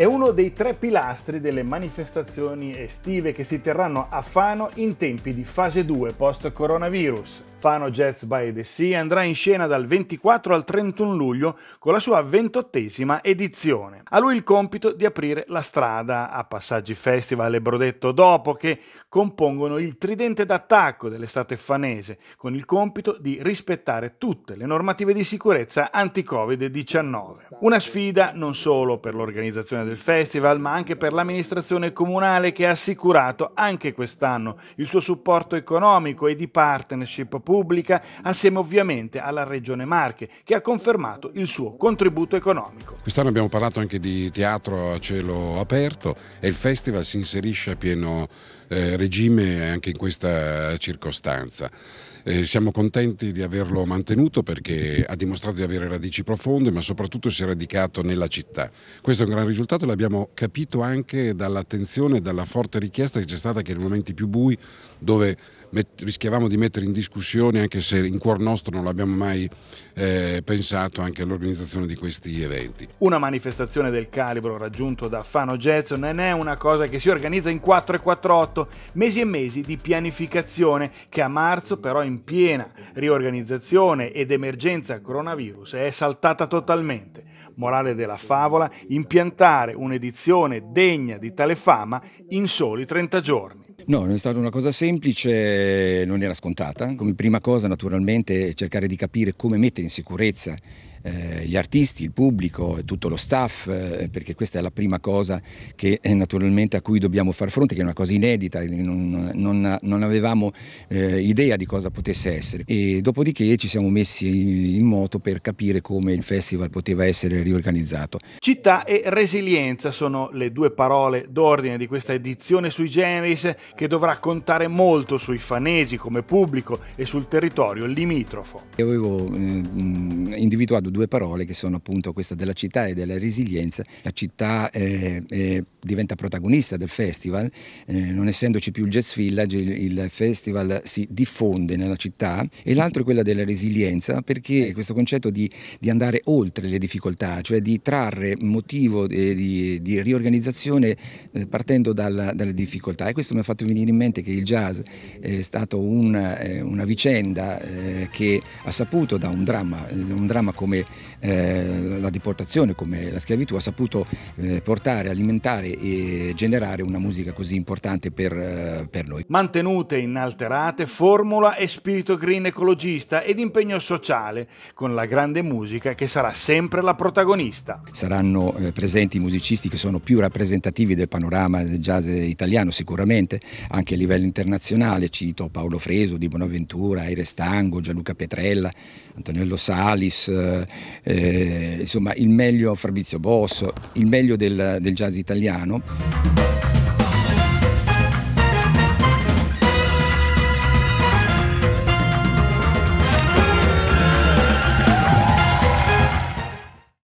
È uno dei tre pilastri delle manifestazioni estive che si terranno a Fano in tempi di fase 2 post coronavirus. Fano Jazz by the Sea andrà in scena dal 24 al 31 luglio con la sua ventottesima edizione. A lui il compito di aprire la strada a passaggi festival e Brodetto dopo che compongono il tridente d'attacco dell'estate fanese con il compito di rispettare tutte le normative di sicurezza anti-Covid-19. Una sfida non solo per l'organizzazione del del festival, ma anche per l'amministrazione comunale che ha assicurato anche quest'anno il suo supporto economico e di partnership pubblica, assieme ovviamente alla Regione Marche, che ha confermato il suo contributo economico. Quest'anno abbiamo parlato anche di teatro a cielo aperto e il festival si inserisce a pieno eh, regime anche in questa circostanza. Eh, siamo contenti di averlo mantenuto perché ha dimostrato di avere radici profonde, ma soprattutto si è radicato nella città. Questo è un gran risultato e l'abbiamo capito anche dall'attenzione e dalla forte richiesta che c'è stata che nei momenti più bui, dove rischiavamo di mettere in discussione, anche se in cuor nostro non l'abbiamo mai eh, pensato, anche all'organizzazione di questi eventi. Una manifestazione del calibro raggiunto da Fano Jazz non è una cosa che si organizza in 4 e 4-8, mesi e mesi di pianificazione che a marzo però in in piena riorganizzazione ed emergenza coronavirus è saltata totalmente. Morale della favola, impiantare un'edizione degna di tale fama in soli 30 giorni. No, non è stata una cosa semplice, non era scontata. Come prima cosa naturalmente cercare di capire come mettere in sicurezza eh, gli artisti, il pubblico tutto lo staff, eh, perché questa è la prima cosa che eh, naturalmente a cui dobbiamo far fronte, che è una cosa inedita, non, non, non avevamo eh, idea di cosa potesse essere. E dopodiché ci siamo messi in moto per capire come il festival poteva essere riorganizzato. Città e resilienza sono le due parole d'ordine di questa edizione sui generis che dovrà contare molto sui fanesi come pubblico e sul territorio limitrofo. Io avevo individuato solo due parole che sono appunto questa della città e della resilienza. La città eh, eh, diventa protagonista del festival, eh, non essendoci più il Jazz Village il, il festival si diffonde nella città e l'altro è quella della resilienza perché questo concetto di, di, andare oltre le difficoltà, cioè di trarre motivo di, di riorganizzazione eh, partendo dalla, dalle difficoltà e questo mi ha fatto venire in mente che il jazz è stato un, eh, una vicenda eh, che ha saputo da un dramma, un dramma come eh, la deportazione, come la schiavitù, ha saputo eh, portare, alimentare e generare una musica così importante per, eh, per noi. Mantenute inalterate formula e spirito green ecologista ed impegno sociale, con la grande musica che sarà sempre la protagonista. Saranno eh, presenti i musicisti che sono più rappresentativi del panorama del jazz italiano sicuramente, anche a livello internazionale, cito Paolo Freso, Di Bonaventura, Aire Stango, Gianluca Petrella, Antonello Salis, eh, eh, insomma il meglio Fabrizio Bosso, il meglio del, del jazz italiano.